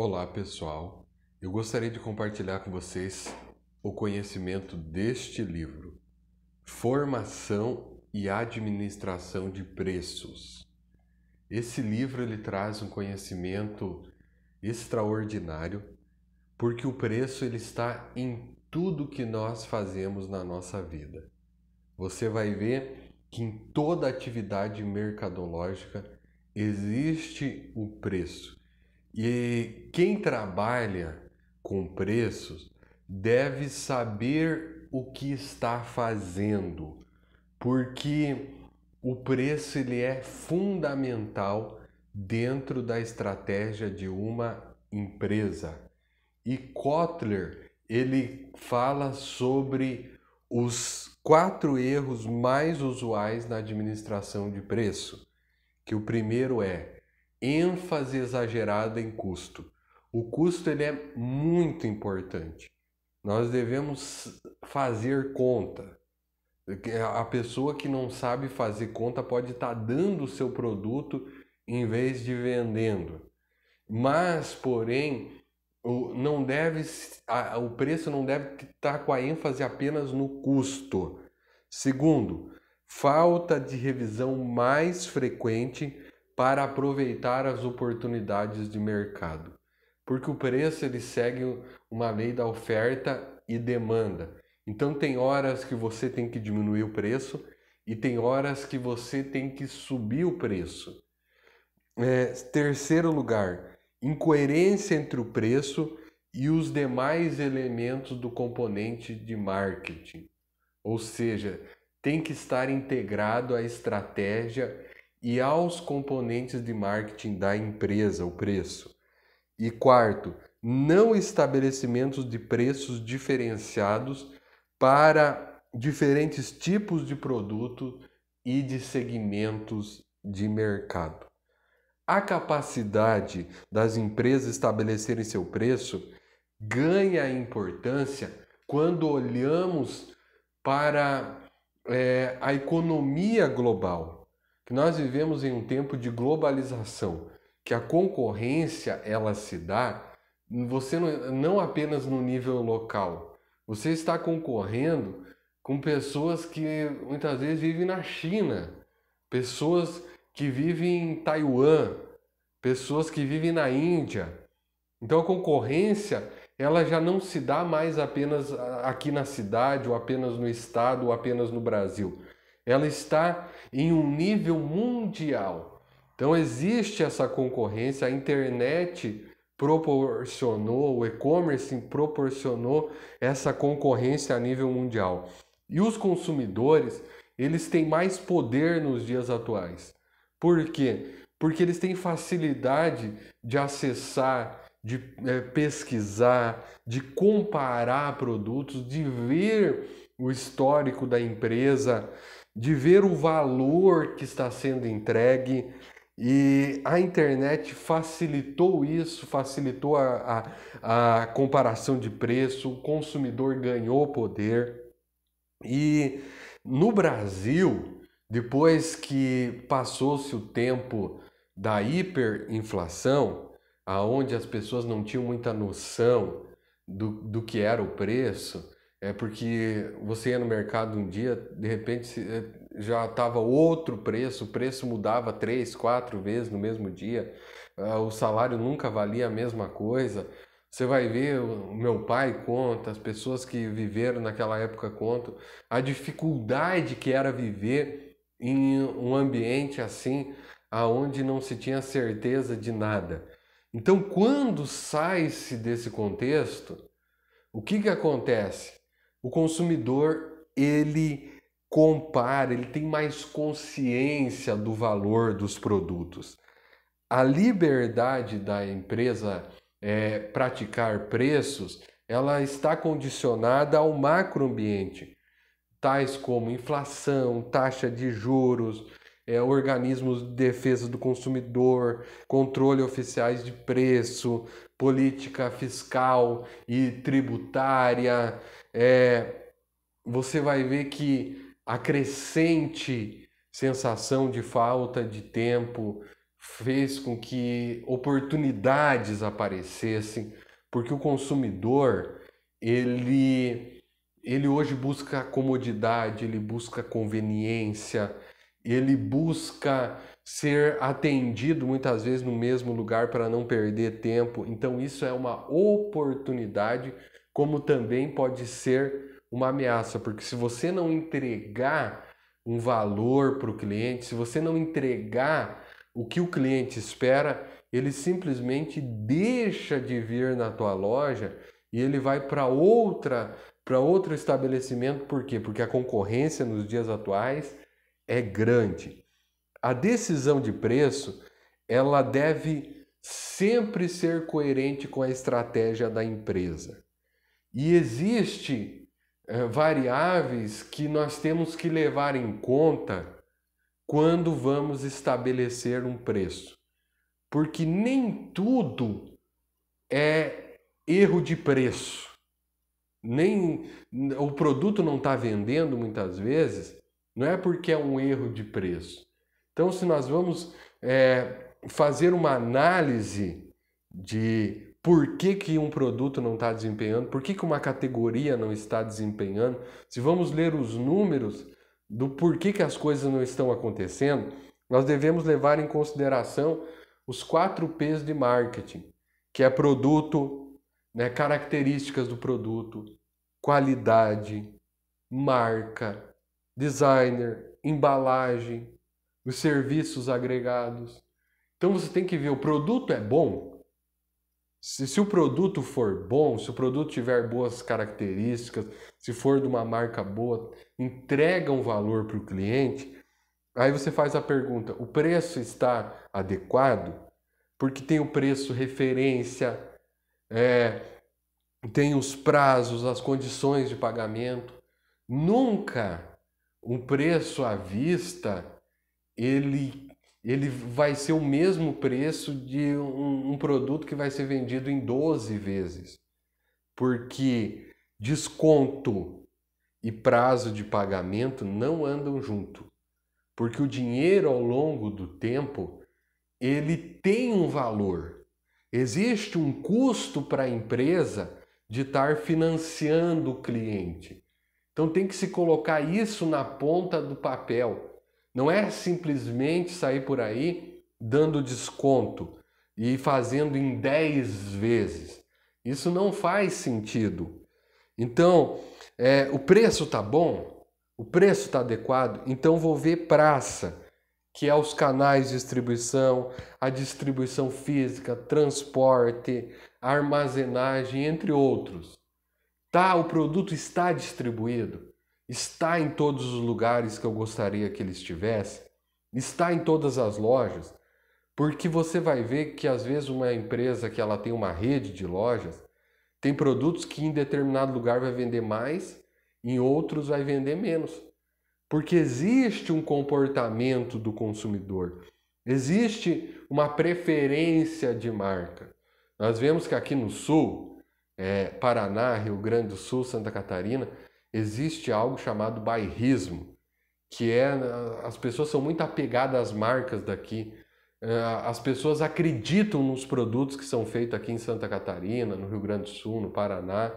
Olá pessoal, eu gostaria de compartilhar com vocês o conhecimento deste livro, Formação e Administração de Preços. Esse livro ele traz um conhecimento extraordinário, porque o preço ele está em tudo que nós fazemos na nossa vida. Você vai ver que em toda atividade mercadológica existe o preço. E quem trabalha com preços deve saber o que está fazendo, porque o preço ele é fundamental dentro da estratégia de uma empresa. E Kotler ele fala sobre os quatro erros mais usuais na administração de preço, que o primeiro é ênfase exagerada em custo. O custo ele é muito importante. Nós devemos fazer conta. A pessoa que não sabe fazer conta pode estar tá dando o seu produto em vez de vendendo. Mas, porém, o, não deve, a, o preço não deve estar tá com a ênfase apenas no custo. Segundo, falta de revisão mais frequente para aproveitar as oportunidades de mercado. Porque o preço ele segue uma lei da oferta e demanda. Então tem horas que você tem que diminuir o preço e tem horas que você tem que subir o preço. É, terceiro lugar, incoerência entre o preço e os demais elementos do componente de marketing. Ou seja, tem que estar integrado à estratégia e aos componentes de marketing da empresa, o preço. E quarto, não estabelecimentos de preços diferenciados para diferentes tipos de produto e de segmentos de mercado. A capacidade das empresas estabelecerem seu preço ganha importância quando olhamos para é, a economia global que nós vivemos em um tempo de globalização, que a concorrência ela se dá você não, não apenas no nível local. Você está concorrendo com pessoas que muitas vezes vivem na China, pessoas que vivem em Taiwan, pessoas que vivem na Índia. Então a concorrência ela já não se dá mais apenas aqui na cidade, ou apenas no estado, ou apenas no Brasil ela está em um nível mundial. Então existe essa concorrência, a internet proporcionou, o e-commerce proporcionou essa concorrência a nível mundial. E os consumidores, eles têm mais poder nos dias atuais. Por quê? Porque eles têm facilidade de acessar, de é, pesquisar, de comparar produtos, de ver o histórico da empresa, de ver o valor que está sendo entregue. E a internet facilitou isso, facilitou a, a, a comparação de preço, o consumidor ganhou poder. E no Brasil, depois que passou-se o tempo da hiperinflação, aonde as pessoas não tinham muita noção do, do que era o preço, é porque você ia no mercado um dia, de repente eh, já estava outro preço, o preço mudava três, quatro vezes no mesmo dia, ah, o salário nunca valia a mesma coisa. Você vai ver, o meu pai conta, as pessoas que viveram naquela época contam, a dificuldade que era viver em um ambiente assim, aonde não se tinha certeza de nada. Então, quando sai-se desse contexto, o que, que acontece? O consumidor, ele compara, ele tem mais consciência do valor dos produtos. A liberdade da empresa é, praticar preços, ela está condicionada ao macroambiente, tais como inflação, taxa de juros, é, organismos de defesa do consumidor, controle oficiais de preço, política fiscal e tributária, é, você vai ver que a crescente sensação de falta de tempo fez com que oportunidades aparecessem, porque o consumidor, ele, ele hoje busca comodidade, ele busca conveniência, ele busca ser atendido muitas vezes no mesmo lugar para não perder tempo. Então, isso é uma oportunidade como também pode ser uma ameaça, porque se você não entregar um valor para o cliente, se você não entregar o que o cliente espera, ele simplesmente deixa de vir na tua loja e ele vai para outra, para outro estabelecimento, por quê? Porque a concorrência nos dias atuais é grande. A decisão de preço, ela deve sempre ser coerente com a estratégia da empresa. E existe eh, variáveis que nós temos que levar em conta quando vamos estabelecer um preço. Porque nem tudo é erro de preço. Nem o produto não está vendendo muitas vezes, não é porque é um erro de preço. Então, se nós vamos é, fazer uma análise de por que, que um produto não está desempenhando, por que, que uma categoria não está desempenhando. Se vamos ler os números do porquê que as coisas não estão acontecendo, nós devemos levar em consideração os quatro P's de marketing, que é produto, né, características do produto, qualidade, marca, designer, embalagem, os serviços agregados. Então você tem que ver o produto é bom, se, se o produto for bom, se o produto tiver boas características, se for de uma marca boa, entrega um valor para o cliente, aí você faz a pergunta: o preço está adequado? Porque tem o preço referência, é, tem os prazos, as condições de pagamento. Nunca um preço à vista ele ele vai ser o mesmo preço de um, um produto que vai ser vendido em 12 vezes. Porque desconto e prazo de pagamento não andam junto. Porque o dinheiro ao longo do tempo, ele tem um valor. Existe um custo para a empresa de estar financiando o cliente. Então tem que se colocar isso na ponta do papel. Não é simplesmente sair por aí dando desconto e fazendo em 10 vezes. Isso não faz sentido. Então, é, o preço está bom, o preço está adequado, então vou ver praça, que é os canais de distribuição, a distribuição física, transporte, armazenagem, entre outros. Tá, o produto está distribuído está em todos os lugares que eu gostaria que ele estivesse, está em todas as lojas, porque você vai ver que às vezes uma empresa que ela tem uma rede de lojas tem produtos que em determinado lugar vai vender mais, em outros vai vender menos. Porque existe um comportamento do consumidor, existe uma preferência de marca. Nós vemos que aqui no Sul, é, Paraná, Rio Grande do Sul, Santa Catarina, existe algo chamado bairrismo, que é as pessoas são muito apegadas às marcas daqui. É, as pessoas acreditam nos produtos que são feitos aqui em Santa Catarina, no Rio Grande do Sul, no Paraná.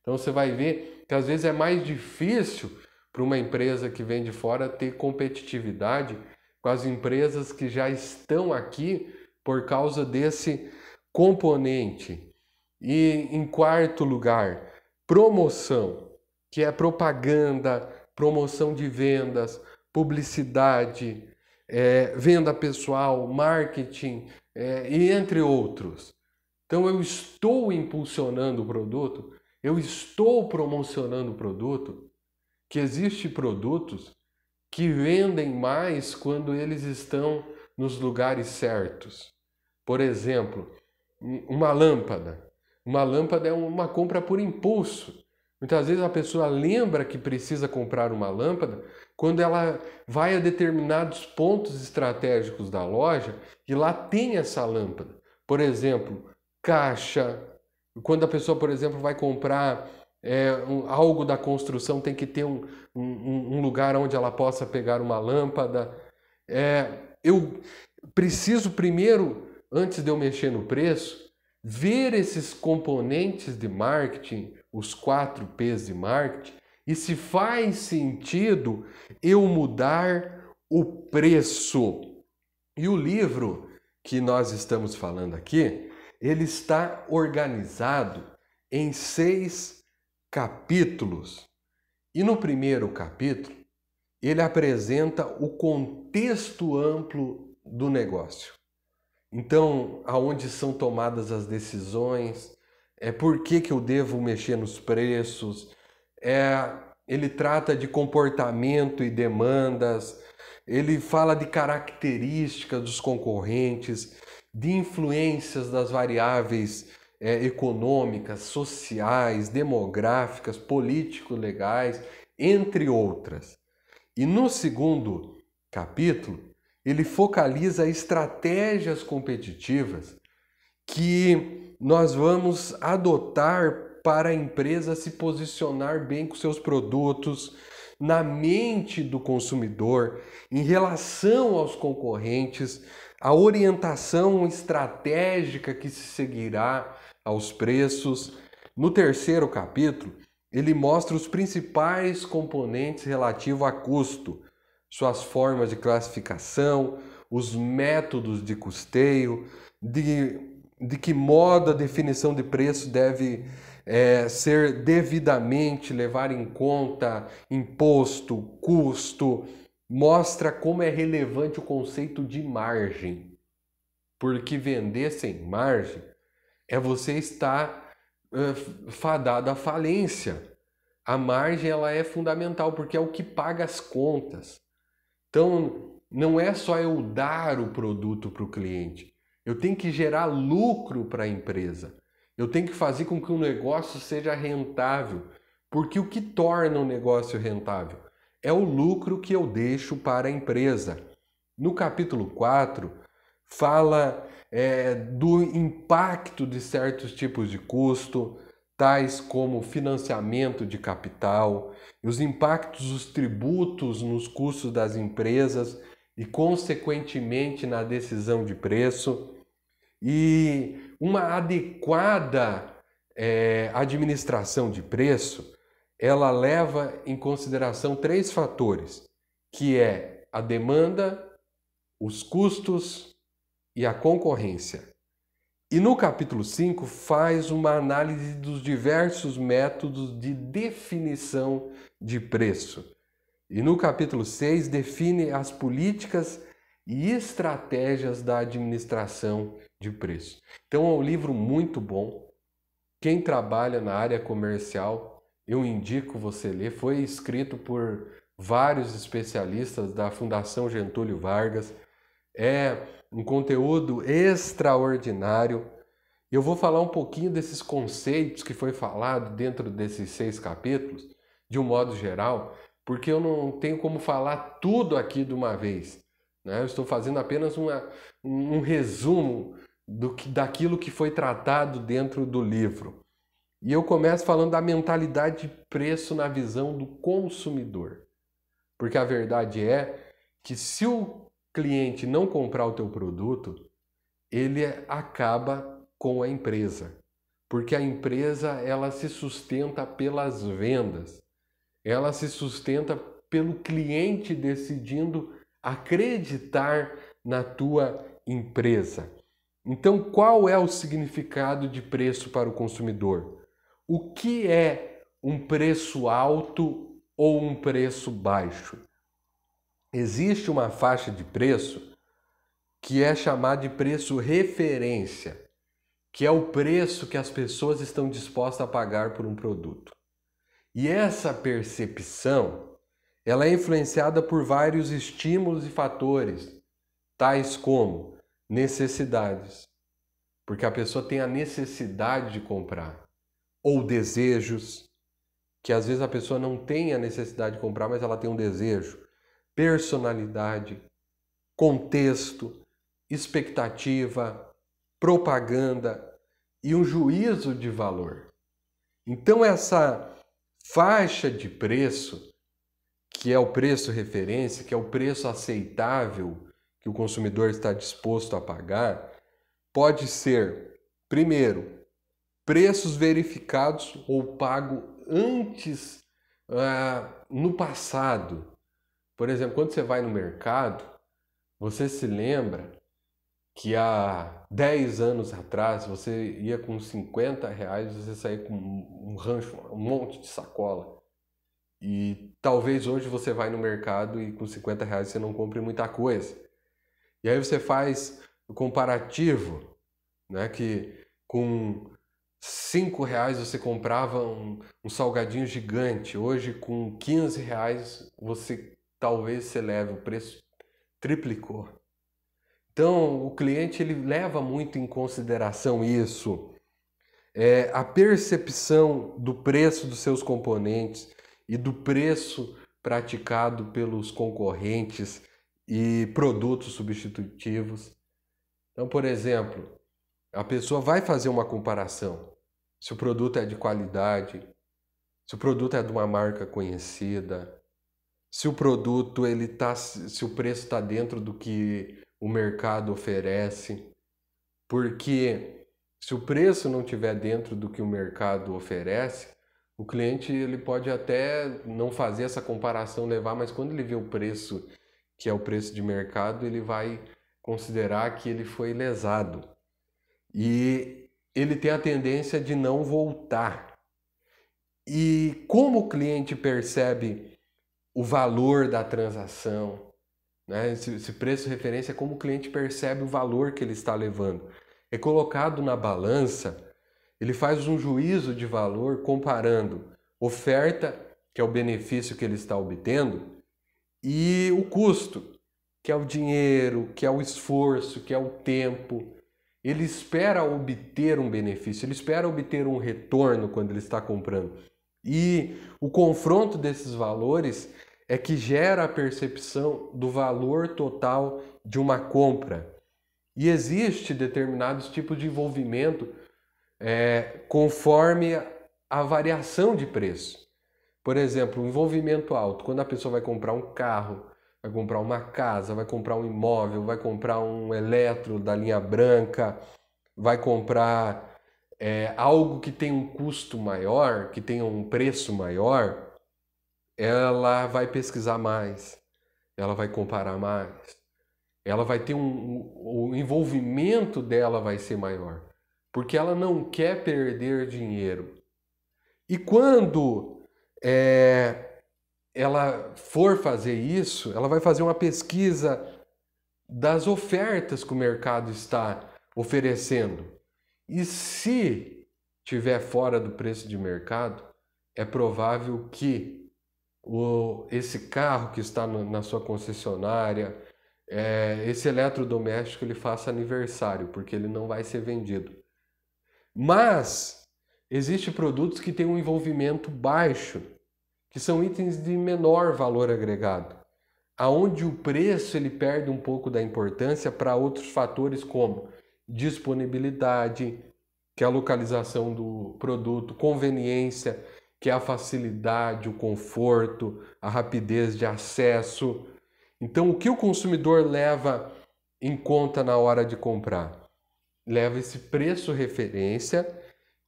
Então você vai ver que às vezes é mais difícil para uma empresa que vem de fora ter competitividade com as empresas que já estão aqui por causa desse componente. E em quarto lugar, promoção que é propaganda, promoção de vendas, publicidade, é, venda pessoal, marketing, é, entre outros. Então eu estou impulsionando o produto, eu estou promocionando o produto, que existem produtos que vendem mais quando eles estão nos lugares certos. Por exemplo, uma lâmpada. Uma lâmpada é uma compra por impulso. Muitas então, vezes a pessoa lembra que precisa comprar uma lâmpada quando ela vai a determinados pontos estratégicos da loja e lá tem essa lâmpada. Por exemplo, caixa. Quando a pessoa, por exemplo, vai comprar é, um, algo da construção, tem que ter um, um, um, lugar onde ela possa pegar uma lâmpada. É, eu preciso primeiro, antes de eu mexer no preço, ver esses componentes de marketing os quatro P's de marketing e se faz sentido eu mudar o preço. E o livro que nós estamos falando aqui, ele está organizado em seis capítulos. E no primeiro capítulo, ele apresenta o contexto amplo do negócio. Então, aonde são tomadas as decisões, é por que, que eu devo mexer nos preços, é, ele trata de comportamento e demandas, ele fala de características dos concorrentes, de influências das variáveis é, econômicas, sociais, demográficas, político-legais, entre outras. E no segundo capítulo, ele focaliza estratégias competitivas que nós vamos adotar para a empresa se posicionar bem com seus produtos, na mente do consumidor, em relação aos concorrentes, a orientação estratégica que se seguirá aos preços. No terceiro capítulo, ele mostra os principais componentes relativos a custo, suas formas de classificação, os métodos de custeio, de de que modo a definição de preço deve é, ser devidamente levar em conta imposto, custo, mostra como é relevante o conceito de margem. Porque vender sem margem é você estar fadado à falência. A margem ela é fundamental porque é o que paga as contas. Então, não é só eu dar o produto para o cliente, eu tenho que gerar lucro para a empresa. Eu tenho que fazer com que o negócio seja rentável, porque o que torna o um negócio rentável é o lucro que eu deixo para a empresa. No capítulo 4, fala é, do impacto de certos tipos de custo, tais como financiamento de capital, os impactos dos tributos nos custos das empresas e, consequentemente, na decisão de preço, e uma adequada é, administração de preço ela leva em consideração três fatores, que é a demanda, os custos e a concorrência. E no capítulo 5 faz uma análise dos diversos métodos de definição de preço. E no capítulo 6 define as políticas e estratégias da administração de preço. Então é um livro muito bom. Quem trabalha na área comercial, eu indico você ler. Foi escrito por vários especialistas da Fundação Gentúlio Vargas. É um conteúdo extraordinário. Eu vou falar um pouquinho desses conceitos que foi falado dentro desses seis capítulos, de um modo geral, porque eu não tenho como falar tudo aqui de uma vez. Né? Eu estou fazendo apenas uma, um resumo do que, daquilo que foi tratado dentro do livro. E eu começo falando da mentalidade de preço na visão do consumidor. Porque a verdade é que se o cliente não comprar o teu produto, ele acaba com a empresa. Porque a empresa ela se sustenta pelas vendas ela se sustenta pelo cliente decidindo acreditar na tua empresa. Então, qual é o significado de preço para o consumidor? O que é um preço alto ou um preço baixo? Existe uma faixa de preço que é chamada de preço referência, que é o preço que as pessoas estão dispostas a pagar por um produto. E essa percepção, ela é influenciada por vários estímulos e fatores, tais como necessidades, porque a pessoa tem a necessidade de comprar, ou desejos, que às vezes a pessoa não tem a necessidade de comprar, mas ela tem um desejo, personalidade, contexto, expectativa, propaganda e um juízo de valor. Então essa faixa de preço, que é o preço referência, que é o preço aceitável que o consumidor está disposto a pagar, pode ser, primeiro, preços verificados ou pago antes ah, no passado. Por exemplo, quando você vai no mercado, você se lembra que há 10 anos atrás, você ia com 50 reais, você saía com um rancho, um monte de sacola. E talvez hoje você vai no mercado e com 50 reais você não compre muita coisa. E aí você faz o comparativo, né? Que com 5 reais você comprava um, um, salgadinho gigante. Hoje com 15 reais você talvez você leve o preço triplicou. Então, o cliente ele leva muito em consideração isso. É, a percepção do preço dos seus componentes e do preço praticado pelos concorrentes e produtos substitutivos. Então, por exemplo, a pessoa vai fazer uma comparação. Se o produto é de qualidade, se o produto é de uma marca conhecida, se o produto ele tá, se o preço está dentro do que o mercado oferece, porque se o preço não tiver dentro do que o mercado oferece, o cliente ele pode até não fazer essa comparação, levar, mas quando ele vê o preço que é o preço de mercado, ele vai considerar que ele foi lesado. E ele tem a tendência de não voltar. E como o cliente percebe o valor da transação, né? Esse, esse preço referência é como o cliente percebe o valor que ele está levando. É colocado na balança, ele faz um juízo de valor comparando oferta, que é o benefício que ele está obtendo, e o custo, que é o dinheiro, que é o esforço, que é o tempo. Ele espera obter um benefício, ele espera obter um retorno quando ele está comprando. E o confronto desses valores é que gera a percepção do valor total de uma compra. E existe determinados tipos de envolvimento é, conforme a variação de preço. Por exemplo, o envolvimento alto, quando a pessoa vai comprar um carro, vai comprar uma casa, vai comprar um imóvel, vai comprar um eletro da linha branca, vai comprar é, algo que tem um custo maior, que tenha um preço maior, ela vai pesquisar mais, ela vai comparar mais, ela vai ter um, um, o envolvimento dela vai ser maior, porque ela não quer perder dinheiro. E quando é, ela for fazer isso, ela vai fazer uma pesquisa das ofertas que o mercado está oferecendo. E se tiver fora do preço de mercado, é provável que o, esse carro que está no, na sua concessionária, é, esse eletrodoméstico ele faça aniversário, porque ele não vai ser vendido. Mas existem produtos que têm um envolvimento baixo, que são itens de menor valor agregado, aonde o preço ele perde um pouco da importância para outros fatores como disponibilidade, que é a localização do produto, conveniência, que é a facilidade, o conforto, a rapidez de acesso. Então, o que o consumidor leva em conta na hora de comprar? Leva esse preço referência,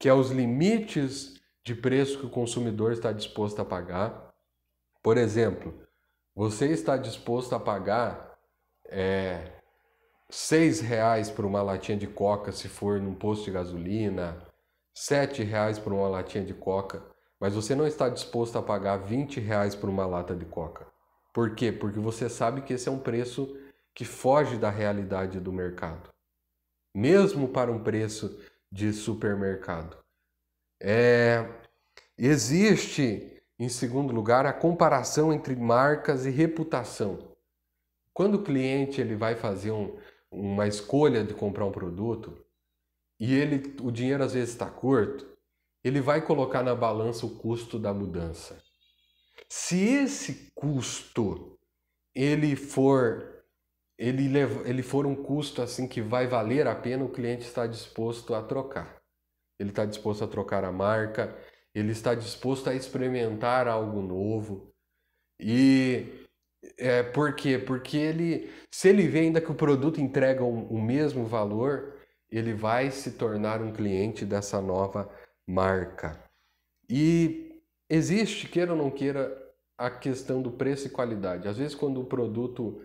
que é os limites de preço que o consumidor está disposto a pagar. Por exemplo, você está disposto a pagar é, reais por uma latinha de coca se for num posto de gasolina, R$ reais por uma latinha de coca mas você não está disposto a pagar 20 reais por uma lata de coca. Por quê? Porque você sabe que esse é um preço que foge da realidade do mercado. Mesmo para um preço de supermercado. É... Existe, em segundo lugar, a comparação entre marcas e reputação. Quando o cliente ele vai fazer um, uma escolha de comprar um produto e ele, o dinheiro às vezes está curto, ele vai colocar na balança o custo da mudança. Se esse custo ele for ele, leva, ele for um custo assim que vai valer a pena, o cliente está disposto a trocar. Ele está disposto a trocar a marca, ele está disposto a experimentar algo novo. E é, por quê? Porque ele, se ele vê ainda que o produto entrega o, o mesmo valor, ele vai se tornar um cliente dessa nova marca. E existe, queira ou não queira, a questão do preço e qualidade. Às vezes quando o produto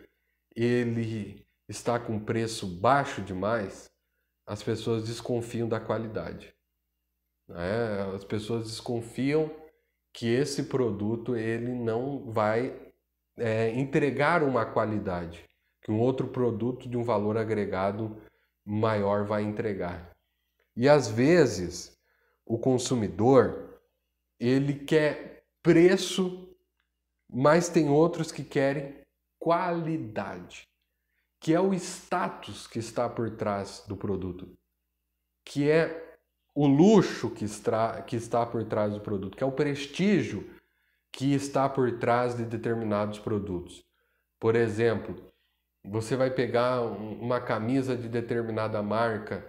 ele está com preço baixo demais, as pessoas desconfiam da qualidade. Né? as pessoas desconfiam que esse produto ele não vai é, entregar uma qualidade que um outro produto de um valor agregado maior vai entregar. E às vezes o consumidor, ele quer preço, mas tem outros que querem qualidade, que é o status que está por trás do produto, que é o luxo que está, que está por trás do produto, que é o prestígio que está por trás de determinados produtos. Por exemplo, você vai pegar uma camisa de determinada marca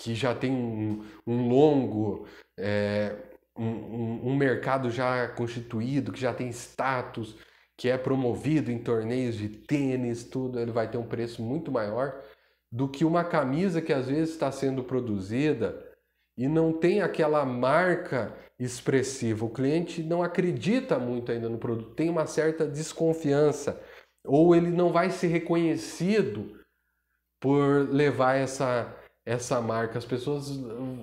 que já tem um, um longo, é, um, um, mercado já constituído, que já tem status, que é promovido em torneios de tênis, tudo, ele vai ter um preço muito maior do que uma camisa que às vezes está sendo produzida e não tem aquela marca expressiva. O cliente não acredita muito ainda no produto, tem uma certa desconfiança ou ele não vai ser reconhecido por levar essa essa marca. As pessoas,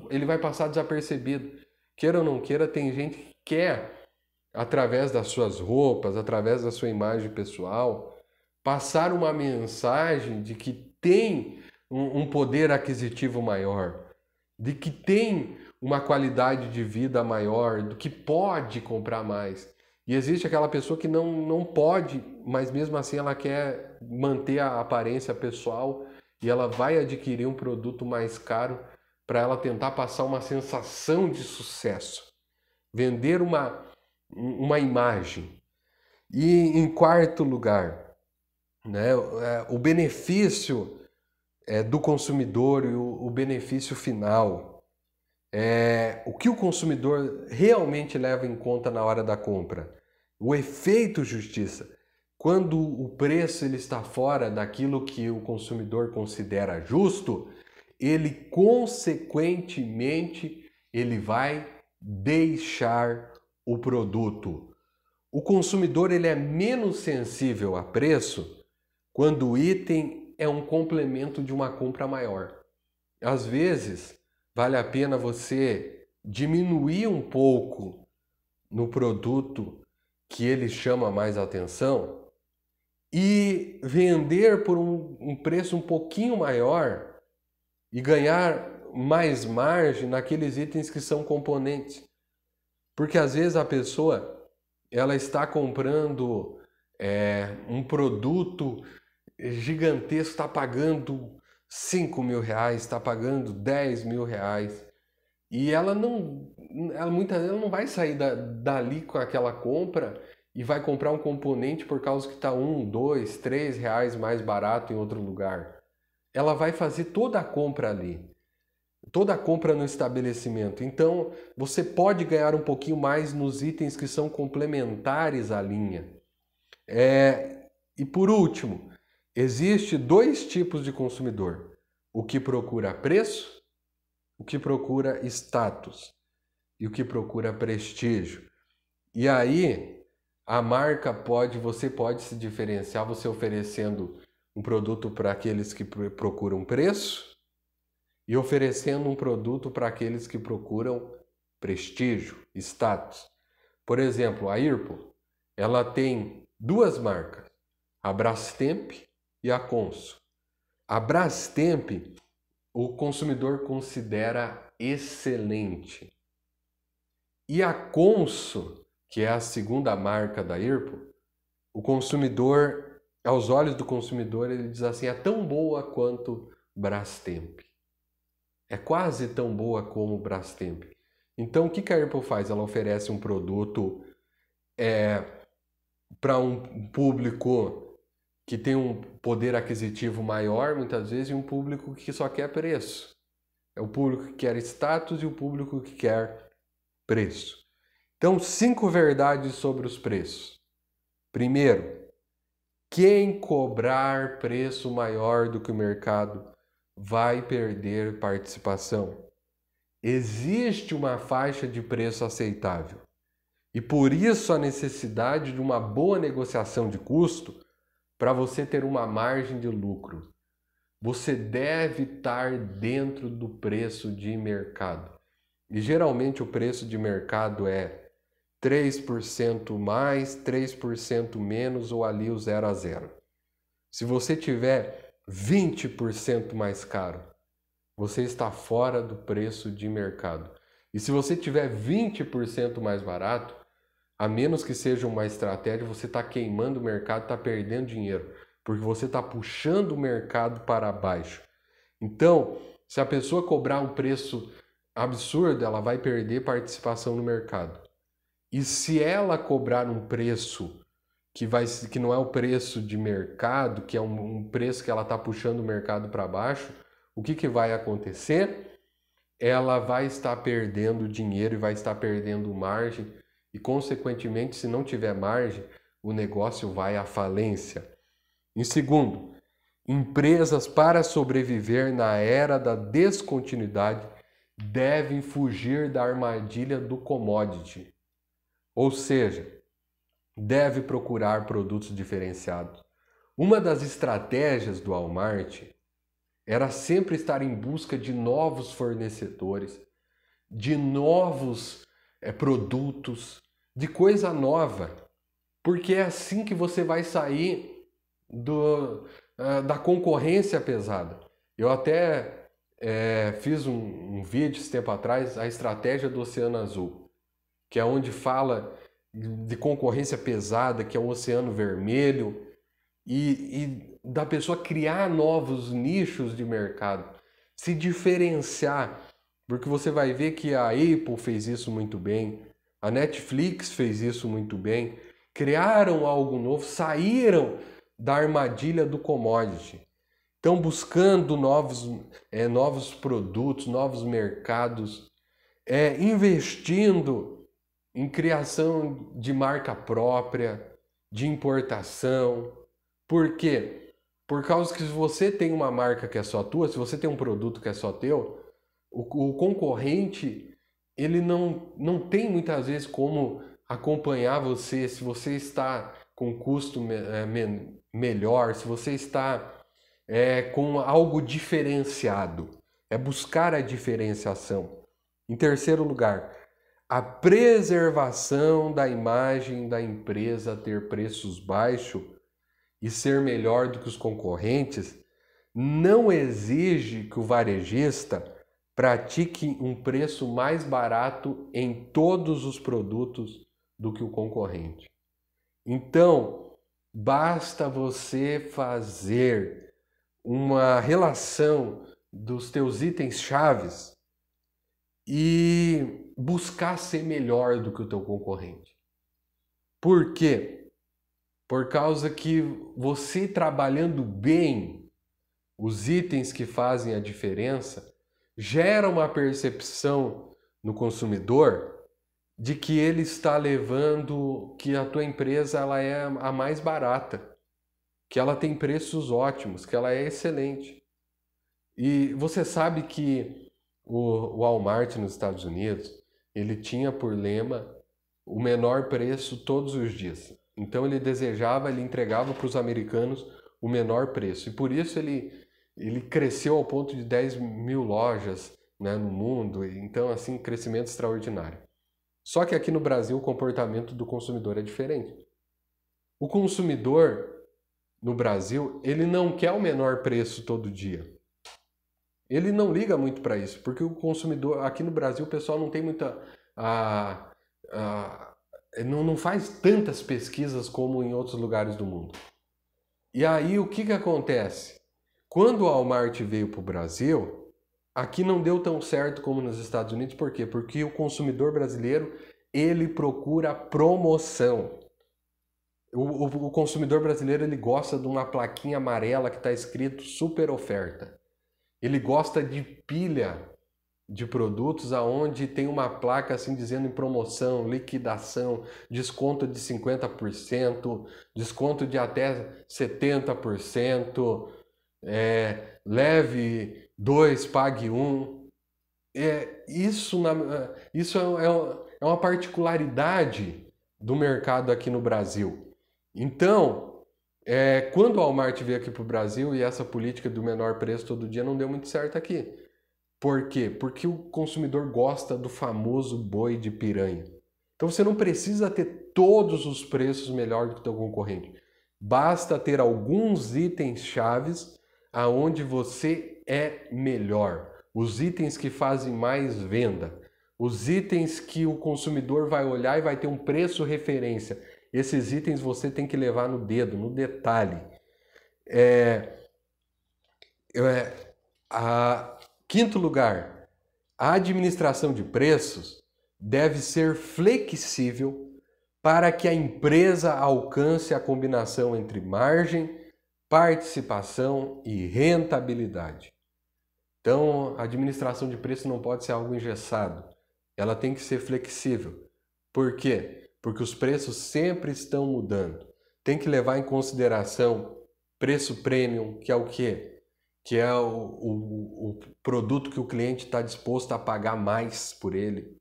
ele vai passar desapercebido. Queira ou não queira, tem gente que quer, através das suas roupas, através da sua imagem pessoal, passar uma mensagem de que tem um, um poder aquisitivo maior, de que tem uma qualidade de vida maior, do que pode comprar mais. E existe aquela pessoa que não, não pode, mas mesmo assim ela quer manter a aparência pessoal e ela vai adquirir um produto mais caro para ela tentar passar uma sensação de sucesso, vender uma, uma imagem. E em quarto lugar, né, é, o benefício é, do consumidor e o, o benefício final. É, o que o consumidor realmente leva em conta na hora da compra? O efeito justiça. Quando o preço ele está fora daquilo que o consumidor considera justo, ele consequentemente ele vai deixar o produto. O consumidor ele é menos sensível a preço quando o item é um complemento de uma compra maior. Às vezes, vale a pena você diminuir um pouco no produto que ele chama mais atenção e vender por um, um preço um pouquinho maior e ganhar mais margem naqueles itens que são componentes. Porque às vezes a pessoa ela está comprando é, um produto gigantesco, está pagando 5 mil reais, está pagando 10 mil reais. E ela não. Ela muitas vezes não vai sair da, dali com aquela compra e vai comprar um componente por causa que está um, dois, três reais mais barato em outro lugar. Ela vai fazer toda a compra ali, toda a compra no estabelecimento. Então você pode ganhar um pouquinho mais nos itens que são complementares à linha. É... E por último, existe dois tipos de consumidor: o que procura preço, o que procura status e o que procura prestígio. E aí a marca pode, você pode se diferenciar você oferecendo um produto para aqueles que procuram preço e oferecendo um produto para aqueles que procuram prestígio, status. Por exemplo, a Irpo, ela tem duas marcas, a Brastemp e a Consul. A Brastemp o consumidor considera excelente. E a Consul que é a segunda marca da IRPO, o consumidor, aos olhos do consumidor, ele diz assim: é tão boa quanto Brastemp. É quase tão boa como Brastemp. Então, o que a IRPO faz? Ela oferece um produto é, para um público que tem um poder aquisitivo maior, muitas vezes, e um público que só quer preço. É o público que quer status e o público que quer preço. Então, cinco verdades sobre os preços. Primeiro, quem cobrar preço maior do que o mercado vai perder participação. Existe uma faixa de preço aceitável e por isso a necessidade de uma boa negociação de custo para você ter uma margem de lucro. Você deve estar dentro do preço de mercado. E geralmente o preço de mercado é 3% mais, 3% menos ou ali o zero a zero. Se você tiver 20% mais caro, você está fora do preço de mercado. E se você tiver 20% mais barato, a menos que seja uma estratégia, você está queimando o mercado, está perdendo dinheiro, porque você está puxando o mercado para baixo. Então, se a pessoa cobrar um preço absurdo, ela vai perder participação no mercado. E se ela cobrar um preço que, vai, que não é o preço de mercado, que é um, um preço que ela está puxando o mercado para baixo, o que, que vai acontecer? Ela vai estar perdendo dinheiro e vai estar perdendo margem, e, consequentemente, se não tiver margem, o negócio vai à falência. Em segundo, empresas para sobreviver na era da descontinuidade devem fugir da armadilha do commodity. Ou seja, deve procurar produtos diferenciados. Uma das estratégias do Walmart era sempre estar em busca de novos fornecedores, de novos é, produtos, de coisa nova, porque é assim que você vai sair do, uh, da concorrência pesada. Eu até é, fiz um, um vídeo esse tempo atrás, a estratégia do Oceano Azul que é onde fala de concorrência pesada, que é o Oceano Vermelho, e, e da pessoa criar novos nichos de mercado, se diferenciar, porque você vai ver que a Apple fez isso muito bem, a Netflix fez isso muito bem, criaram algo novo, saíram da armadilha do commodity. Estão buscando novos, é, novos produtos, novos mercados, é, investindo em criação de marca própria, de importação. Por quê? Por causa que se você tem uma marca que é só tua, se você tem um produto que é só teu, o, o concorrente ele não, não tem muitas vezes como acompanhar você se você está com custo me, é, me, melhor, se você está é, com algo diferenciado. É buscar a diferenciação. Em terceiro lugar, a preservação da imagem da empresa ter preços baixos e ser melhor do que os concorrentes não exige que o varejista pratique um preço mais barato em todos os produtos do que o concorrente. Então, basta você fazer uma relação dos teus itens chaves e buscar ser melhor do que o teu concorrente. Por quê? Por causa que você trabalhando bem os itens que fazem a diferença gera uma percepção no consumidor de que ele está levando que a tua empresa ela é a mais barata, que ela tem preços ótimos, que ela é excelente. E você sabe que o, Walmart nos Estados Unidos, ele tinha por lema o menor preço todos os dias. Então ele desejava, ele entregava para os americanos o menor preço. E por isso ele, ele cresceu ao ponto de 10 mil lojas né, no mundo. Então, assim, crescimento extraordinário. Só que aqui no Brasil o comportamento do consumidor é diferente. O consumidor no Brasil, ele não quer o menor preço todo dia. Ele não liga muito para isso, porque o consumidor, aqui no Brasil, o pessoal não tem muita. A, a, não, não faz tantas pesquisas como em outros lugares do mundo. E aí o que, que acontece? Quando a Walmart veio para o Brasil, aqui não deu tão certo como nos Estados Unidos, por quê? Porque o consumidor brasileiro ele procura promoção. O, o, o consumidor brasileiro ele gosta de uma plaquinha amarela que está escrito super oferta. Ele gosta de pilha de produtos aonde tem uma placa assim dizendo em promoção, liquidação, desconto de 50%, desconto de até 70%, é, leve dois, pague um. É, isso na, isso é, é, é uma particularidade do mercado aqui no Brasil. Então, é, quando a Walmart veio aqui para o Brasil e essa política do menor preço todo dia não deu muito certo aqui. Por quê? Porque o consumidor gosta do famoso boi de piranha. Então você não precisa ter todos os preços melhor do que o seu concorrente. Basta ter alguns itens chaves aonde você é melhor. Os itens que fazem mais venda. Os itens que o consumidor vai olhar e vai ter um preço referência esses itens você tem que levar no dedo, no detalhe. É, é, a, quinto lugar, a administração de preços deve ser flexível para que a empresa alcance a combinação entre margem, participação e rentabilidade. Então, a administração de preço não pode ser algo engessado. Ela tem que ser flexível. Por quê? porque os preços sempre estão mudando. Tem que levar em consideração preço premium, que é o quê? Que é o, o, o produto que o cliente está disposto a pagar mais por ele.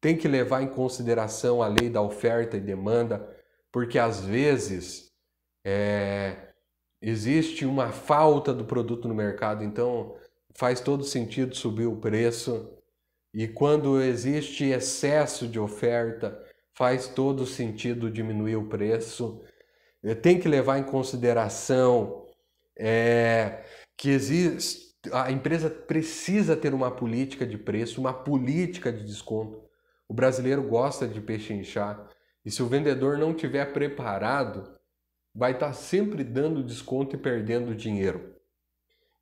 Tem que levar em consideração a lei da oferta e demanda, porque às vezes é, existe uma falta do produto no mercado, então faz todo sentido subir o preço. E quando existe excesso de oferta, faz todo sentido diminuir o preço. É, tem que levar em consideração é, que existe, a empresa precisa ter uma política de preço, uma política de desconto. O brasileiro gosta de pechinchar e se o vendedor não tiver preparado, vai estar tá sempre dando desconto e perdendo dinheiro.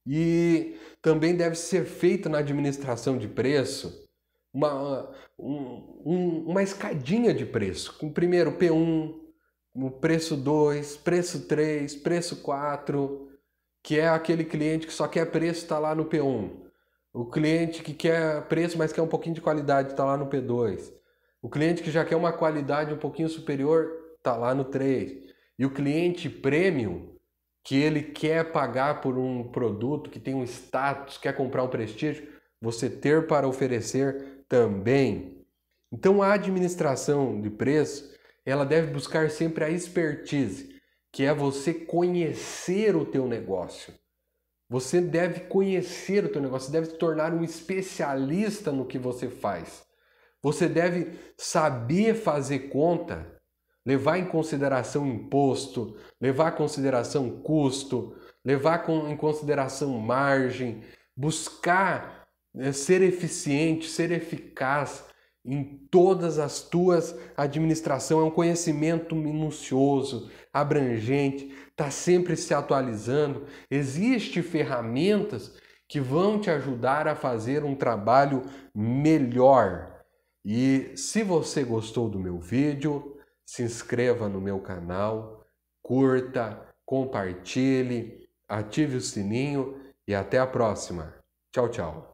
E também deve ser feito na administração de preço uma, um, uma escadinha de preço, com primeiro P1, o preço 2, preço 3, preço 4, que é aquele cliente que só quer preço está lá no P1. O cliente que quer preço, mas quer um pouquinho de qualidade, está lá no P2. O cliente que já quer uma qualidade um pouquinho superior, está lá no 3. E o cliente premium, que ele quer pagar por um produto que tem um status, quer comprar um prestígio, você ter para oferecer também. Então a administração de preço, ela deve buscar sempre a expertise, que é você conhecer o teu negócio. Você deve conhecer o teu negócio, você deve se tornar um especialista no que você faz. Você deve saber fazer conta, levar em consideração imposto, levar em consideração custo, levar em consideração margem, buscar né, ser eficiente, ser eficaz em todas as tuas administração é um conhecimento minucioso, abrangente, está sempre se atualizando. Existem ferramentas que vão te ajudar a fazer um trabalho melhor. E se você gostou do meu vídeo, se inscreva no meu canal, curta, compartilhe, ative o sininho e até a próxima. Tchau, tchau.